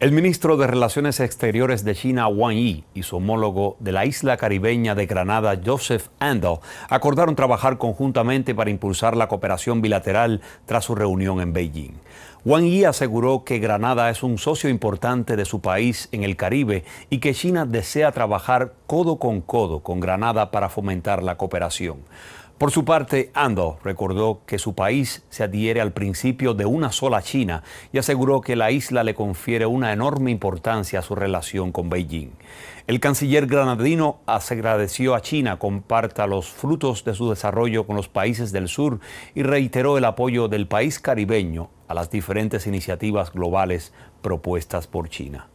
El ministro de Relaciones Exteriores de China, Wang Yi, y su homólogo de la isla caribeña de Granada, Joseph Andel, acordaron trabajar conjuntamente para impulsar la cooperación bilateral tras su reunión en Beijing. Wang Yi aseguró que Granada es un socio importante de su país en el Caribe y que China desea trabajar codo con codo con Granada para fomentar la cooperación. Por su parte, Ando recordó que su país se adhiere al principio de una sola China y aseguró que la isla le confiere una enorme importancia a su relación con Beijing. El canciller granadino agradeció a China comparta los frutos de su desarrollo con los países del sur y reiteró el apoyo del país caribeño a las diferentes iniciativas globales propuestas por China.